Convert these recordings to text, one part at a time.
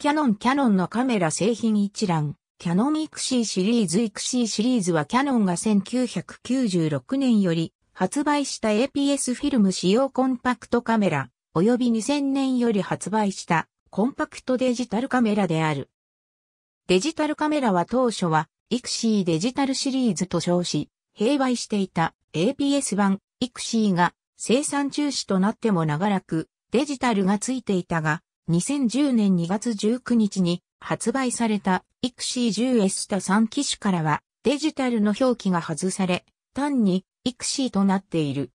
キャノンキャノンのカメラ製品一覧、キャノンイクシーシリーズイクシーシリーズはキャノンが1996年より発売した APS フィルム使用コンパクトカメラ、及び2000年より発売したコンパクトデジタルカメラである。デジタルカメラは当初は、イクシーデジタルシリーズと称し、併売していた APS 版イクシーが生産中止となっても長らくデジタルがついていたが、2010年2月19日に発売された x c 1 0 s と3機種からはデジタルの表記が外され、単に x c となっている。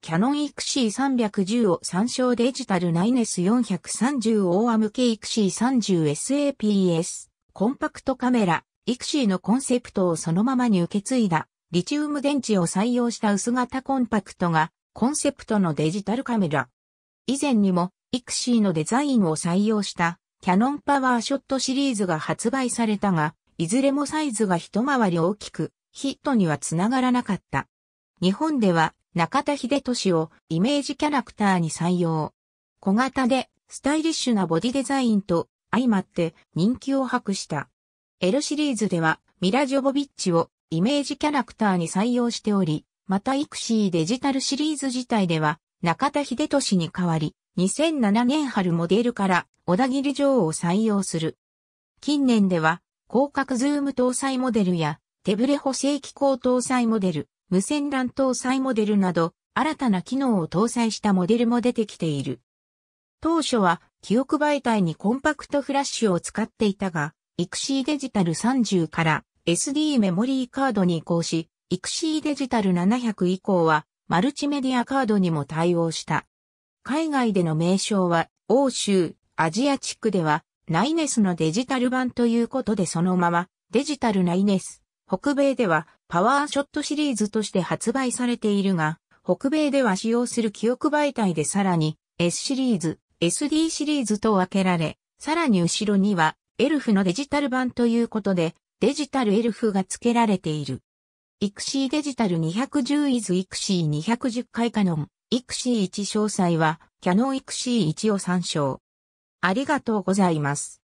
キャノン x c 3 1 0を参照デジタルナネス4 3 0オーア向け x c 3 0 s a p s コンパクトカメラ x c のコンセプトをそのままに受け継いだリチウム電池を採用した薄型コンパクトがコンセプトのデジタルカメラ。以前にもイクシーのデザインを採用したキャノンパワーショットシリーズが発売されたが、いずれもサイズが一回り大きく、ヒットにはつながらなかった。日本では中田秀俊をイメージキャラクターに採用。小型でスタイリッシュなボディデザインと相まって人気を博した。L シリーズではミラ・ジョボビッチをイメージキャラクターに採用しており、またイクシーデジタルシリーズ自体では中田秀俊に代わり2007年春モデルから小田切女王を採用する。近年では、広角ズーム搭載モデルや、手ブレ補正機構搭載モデル、無線 LAN 搭載モデルなど、新たな機能を搭載したモデルも出てきている。当初は、記憶媒体にコンパクトフラッシュを使っていたが、x クシーデジタル30から SD メモリーカードに移行し、x クシーデジタル700以降は、マルチメディアカードにも対応した。海外での名称は、欧州、アジア地区では、ナイネスのデジタル版ということでそのまま、デジタルナイネス。北米では、パワーショットシリーズとして発売されているが、北米では使用する記憶媒体でさらに、S シリーズ、SD シリーズと分けられ、さらに後ろには、エルフのデジタル版ということで、デジタルエルフが付けられている。イクシーデジタル210イズイクシー210回カノン。イクシー1詳細は、キャノンイクシー1を参照。ありがとうございます。